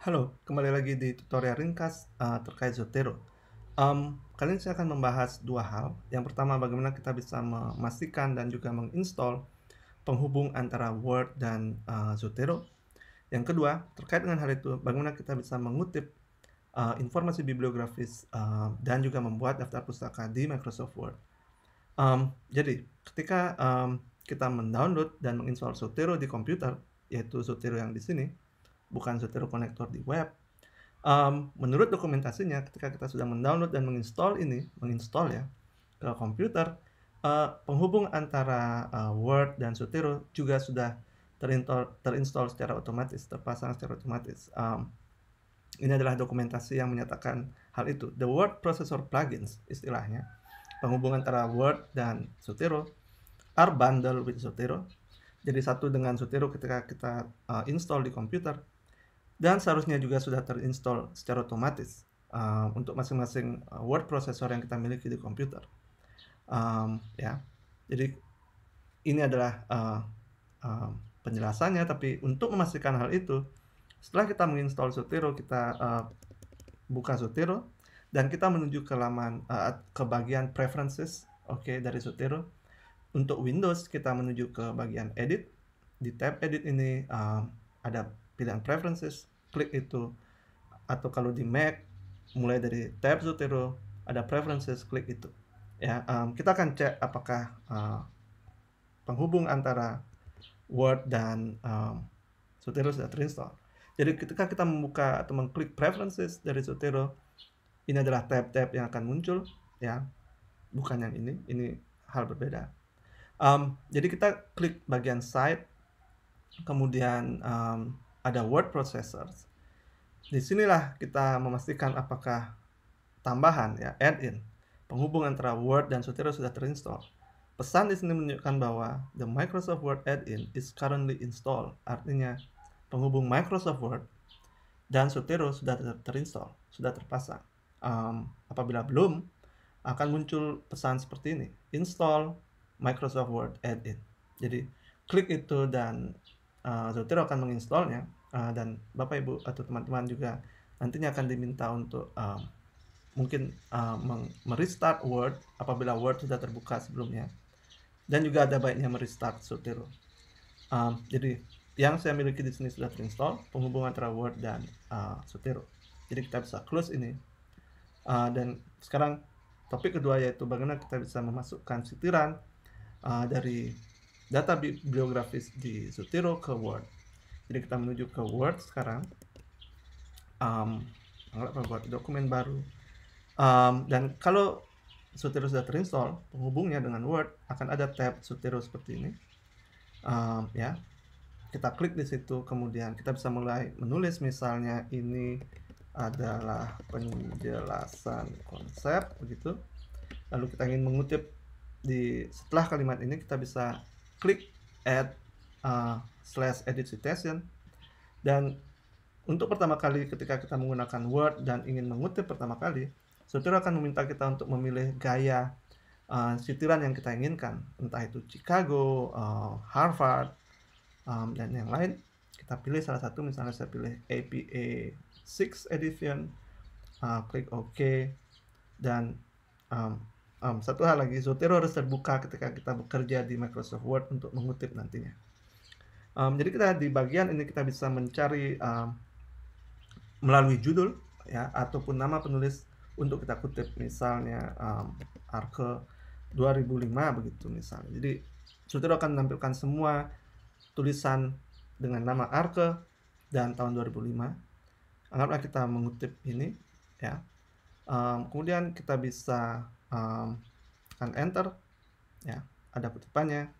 Halo, kembali lagi di tutorial ringkas uh, terkait Zotero. Um, kali ini saya akan membahas dua hal. Yang pertama, bagaimana kita bisa memastikan dan juga menginstall penghubung antara Word dan uh, Zotero. Yang kedua, terkait dengan hal itu, bagaimana kita bisa mengutip uh, informasi bibliografis uh, dan juga membuat daftar pustaka di Microsoft Word. Um, jadi, ketika um, kita mendownload dan menginstall Zotero di komputer, yaitu Zotero yang di sini, bukan zotero konektor di web um, menurut dokumentasinya ketika kita sudah mendownload dan menginstall ini menginstall ya ke komputer uh, penghubung antara uh, Word dan Zotero juga sudah terinstall, terinstall secara otomatis terpasang secara otomatis um, ini adalah dokumentasi yang menyatakan hal itu the Word Processor plugins istilahnya penghubung antara Word dan Zotero are bundled with Zotero jadi satu dengan Zotero ketika kita uh, install di komputer dan seharusnya juga sudah terinstall secara otomatis um, untuk masing-masing eh, word processor yang kita miliki di komputer. Um, ya, jadi ini adalah uh, uh, penjelasannya. Tapi untuk memastikan hal itu, setelah kita menginstall Zotero, kita uh, buka Zotero dan kita menuju ke laman uh, ke bagian preferences, oke okay, dari Zotero. Untuk Windows kita menuju ke bagian edit. Di tab edit ini uh, ada pilihan preferences klik itu atau kalau di Mac mulai dari tab Zotero ada preferences klik itu ya um, kita akan cek apakah uh, penghubung antara Word dan um, Zotero sudah terinstall jadi ketika kita membuka atau mengklik preferences dari Zotero ini adalah tab-tab yang akan muncul ya bukan yang ini ini hal berbeda um, jadi kita klik bagian site kemudian um, ada word processors. Disinilah kita memastikan apakah tambahan ya add-in penghubung antara Word dan Sotero sudah terinstall. Pesan di sini menunjukkan bahwa the Microsoft Word add-in is currently installed. Artinya penghubung Microsoft Word dan Sotero sudah ter terinstall, sudah terpasang. Um, apabila belum, akan muncul pesan seperti ini: install Microsoft Word add-in. Jadi klik itu dan uh, Zotero akan menginstalnya uh, dan Bapak Ibu atau teman-teman juga nantinya akan diminta untuk uh, mungkin uh, merestart Word apabila Word sudah terbuka sebelumnya dan juga ada baiknya merestart Zotero. Uh, jadi yang saya miliki di sini sudah terinstall penghubung antara Word dan uh, Zotero. Jadi kita bisa close ini uh, dan sekarang topik kedua yaitu bagaimana kita bisa memasukkan sitiran uh, dari data bi biografis di Zotero ke Word. Jadi kita menuju ke Word sekarang. Um, buat dokumen baru. Um, dan kalau Zotero sudah terinstall, penghubungnya dengan Word akan ada tab Zotero seperti ini. Um, ya, kita klik di situ, kemudian kita bisa mulai menulis misalnya ini adalah penjelasan konsep begitu lalu kita ingin mengutip di setelah kalimat ini kita bisa klik add uh, slash edit citation dan untuk pertama kali ketika kita menggunakan Word dan ingin mengutip pertama kali, Sutra akan meminta kita untuk memilih gaya uh, sitiran yang kita inginkan, entah itu Chicago, uh, Harvard, um, dan yang lain. Kita pilih salah satu, misalnya saya pilih APA 6 Edition, uh, klik OK, dan um, um, satu hal lagi Zotero harus terbuka ketika kita bekerja di Microsoft Word untuk mengutip nantinya um, jadi kita di bagian ini kita bisa mencari um, melalui judul ya ataupun nama penulis untuk kita kutip misalnya um, Arke 2005 begitu misalnya jadi Zotero akan menampilkan semua tulisan dengan nama Arke dan tahun 2005 anggaplah kita mengutip ini ya um, kemudian kita bisa um, tekan enter ya ada kutipannya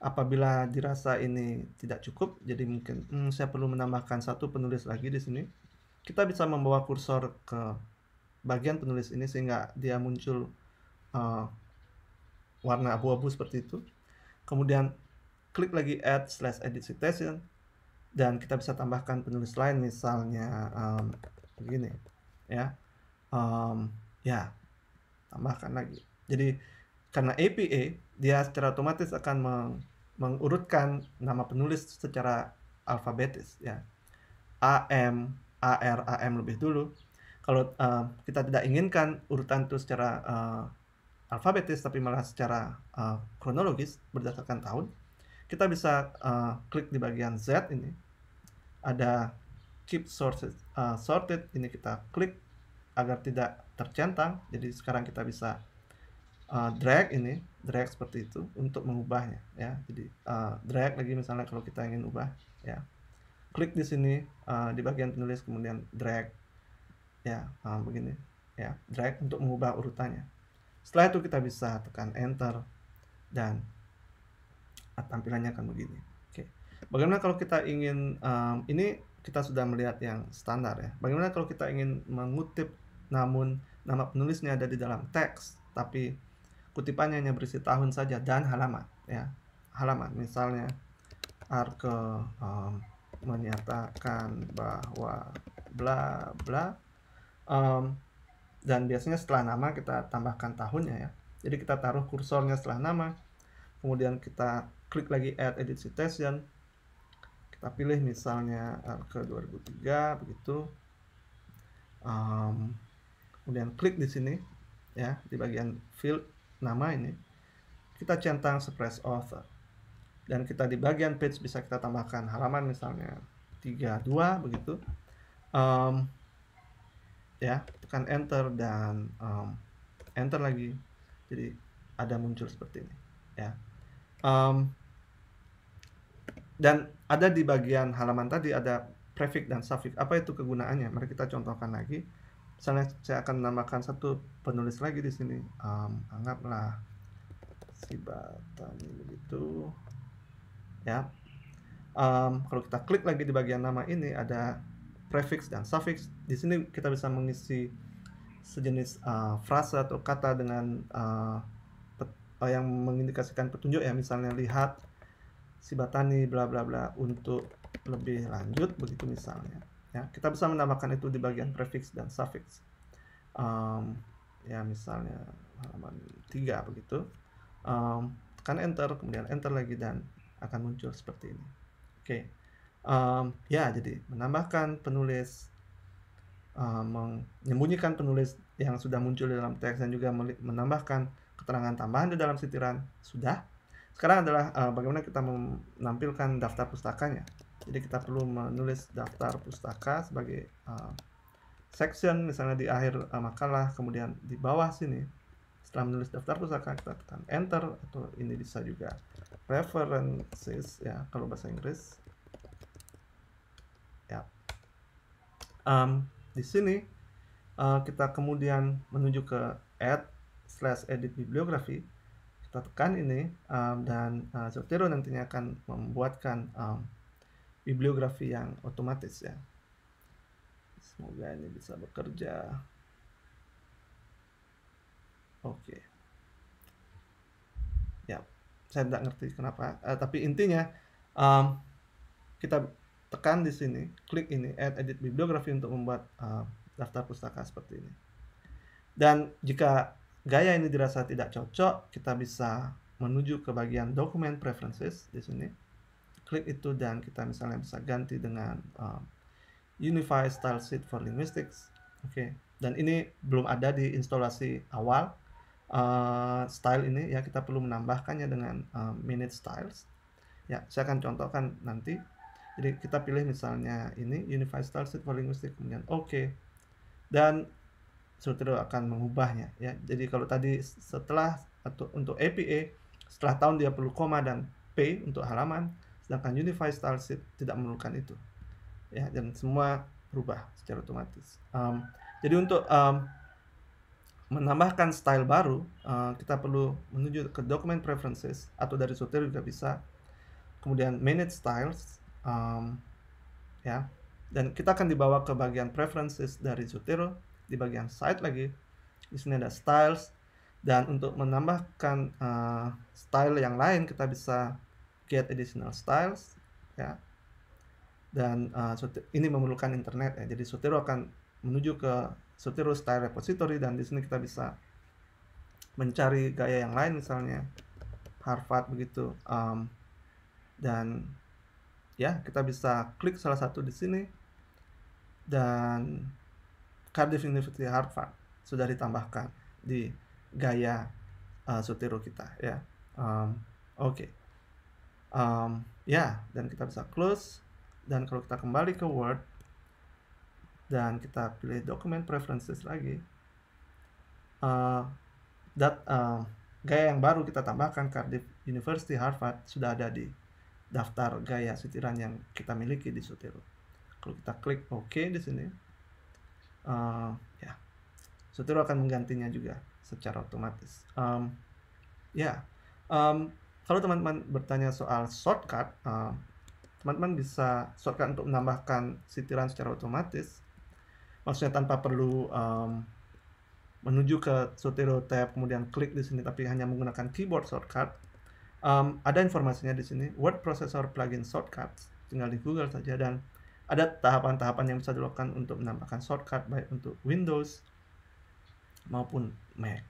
apabila dirasa ini tidak cukup jadi mungkin hmm, saya perlu menambahkan satu penulis lagi di sini kita bisa membawa kursor ke bagian penulis ini sehingga dia muncul uh, warna abu-abu seperti itu kemudian klik lagi add slash edit citation dan kita bisa tambahkan penulis lain misalnya um, begini ya um, ya tambahkan lagi gitu. jadi karena APA dia secara otomatis akan meng mengurutkan nama penulis secara alfabetis ya A A M, R, A M lebih dulu kalau uh, kita tidak inginkan urutan itu secara uh, alfabetis tapi malah secara uh, kronologis berdasarkan tahun kita bisa uh, klik di bagian Z ini ada keep sources uh, sorted ini kita klik agar tidak tercentang jadi sekarang kita bisa uh, drag ini drag seperti itu untuk mengubahnya ya jadi uh, drag lagi misalnya kalau kita ingin ubah ya klik di sini uh, di bagian penulis kemudian drag ya uh, begini ya drag untuk mengubah urutannya setelah itu kita bisa tekan enter dan tampilannya akan begini oke bagaimana kalau kita ingin um, ini kita sudah melihat yang standar ya bagaimana kalau kita ingin mengutip namun nama penulisnya ada di dalam teks, tapi kutipannya hanya berisi tahun saja dan halaman ya. Halaman misalnya Arke um, menyatakan bahwa bla bla um, dan biasanya setelah nama kita tambahkan tahunnya ya. Jadi kita taruh kursornya setelah nama, kemudian kita klik lagi add edit citation kita pilih misalnya ke 2003 begitu um, kemudian klik di sini ya di bagian field nama ini kita centang suppress author dan kita di bagian page bisa kita tambahkan halaman misalnya 32 begitu um, ya tekan enter dan um, enter lagi jadi ada muncul seperti ini ya um, dan ada di bagian halaman tadi ada prefix dan suffix apa itu kegunaannya mari kita contohkan lagi misalnya saya akan menambahkan satu penulis lagi di sini um, anggaplah si Batami begitu ya um, kalau kita klik lagi di bagian nama ini ada prefix dan suffix di sini kita bisa mengisi sejenis uh, frasa atau kata dengan uh, yang mengindikasikan petunjuk ya misalnya lihat si Batani bla bla bla untuk lebih lanjut begitu misalnya Ya, kita bisa menambahkan itu di bagian prefix dan suffix. Um, ya misalnya halaman 3 begitu. Um, tekan enter, kemudian enter lagi dan akan muncul seperti ini. Oke. Okay. Um, ya, jadi menambahkan penulis um, menyembunyikan penulis yang sudah muncul di dalam teks dan juga menambahkan keterangan tambahan di dalam sitiran sudah. Sekarang adalah uh, bagaimana kita menampilkan daftar pustakanya. Jadi kita perlu menulis daftar pustaka sebagai uh, section misalnya di akhir uh, makalah kemudian di bawah sini setelah menulis daftar pustaka kita tekan enter atau ini bisa juga references ya kalau bahasa Inggris ya um, di sini uh, kita kemudian menuju ke add slash edit bibliografi kita tekan ini um, dan uh, Zotero nantinya akan membuatkan um, bibliografi yang otomatis ya. Semoga ini bisa bekerja. Oke. Okay. Ya, saya tidak ngerti kenapa. Uh, tapi intinya um, kita tekan di sini, klik ini, add edit bibliografi untuk membuat uh, daftar pustaka seperti ini. Dan jika gaya ini dirasa tidak cocok, kita bisa menuju ke bagian Document preferences di sini klik itu dan kita misalnya bisa ganti dengan um, Unify Style Sheet for Linguistics. Oke, okay. dan ini belum ada di instalasi awal uh, style ini ya kita perlu menambahkannya dengan uh, minute styles. Ya, saya akan contohkan nanti. Jadi kita pilih misalnya ini Unify Style Sheet for Linguistics kemudian oke. Okay. Dan Sutro akan mengubahnya ya. Jadi kalau tadi setelah atau untuk APA setelah tahun dia perlu koma dan P untuk halaman sedangkan unified stylesheet tidak memerlukan itu ya dan semua berubah secara otomatis um, jadi untuk um, menambahkan style baru uh, kita perlu menuju ke document preferences atau dari Zotero juga bisa kemudian manage styles um, ya dan kita akan dibawa ke bagian preferences dari Zotero di bagian site lagi di sini ada styles dan untuk menambahkan uh, style yang lain kita bisa create additional styles ya dan uh, ini memerlukan internet ya jadi Sotero akan menuju ke Sotero style repository dan di sini kita bisa mencari gaya yang lain misalnya Harvard begitu um, dan ya kita bisa klik salah satu di sini dan Cardiff University Harvard sudah ditambahkan di gaya uh, Sotero kita ya um, oke okay um, ya yeah, dan kita bisa close dan kalau kita kembali ke Word dan kita pilih document preferences lagi uh, eh, that uh, gaya yang baru kita tambahkan Cardiff University Harvard sudah ada di daftar gaya sutiran yang kita miliki di Sutiro. Kalau kita klik OK di sini, uh, ya, Sutiro akan menggantinya juga secara otomatis. Um, ya, yeah. um, kalau teman-teman bertanya soal shortcut, eh, teman-teman uh, bisa shortcut untuk menambahkan sitiran secara otomatis. Maksudnya tanpa perlu um, menuju ke Sotero tab, kemudian klik di sini, tapi hanya menggunakan keyboard shortcut. Um, ada informasinya di sini, word processor plugin shortcut, tinggal di Google saja, dan ada tahapan-tahapan yang bisa dilakukan untuk menambahkan shortcut, baik untuk Windows maupun Mac.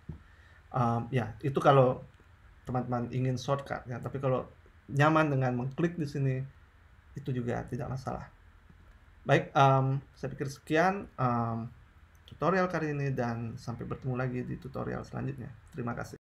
Um, ya, itu kalau teman-teman ingin shortcut ya tapi kalau nyaman dengan mengklik di sini itu juga tidak masalah baik um, saya pikir sekian um, tutorial kali ini dan sampai bertemu lagi di tutorial selanjutnya terima kasih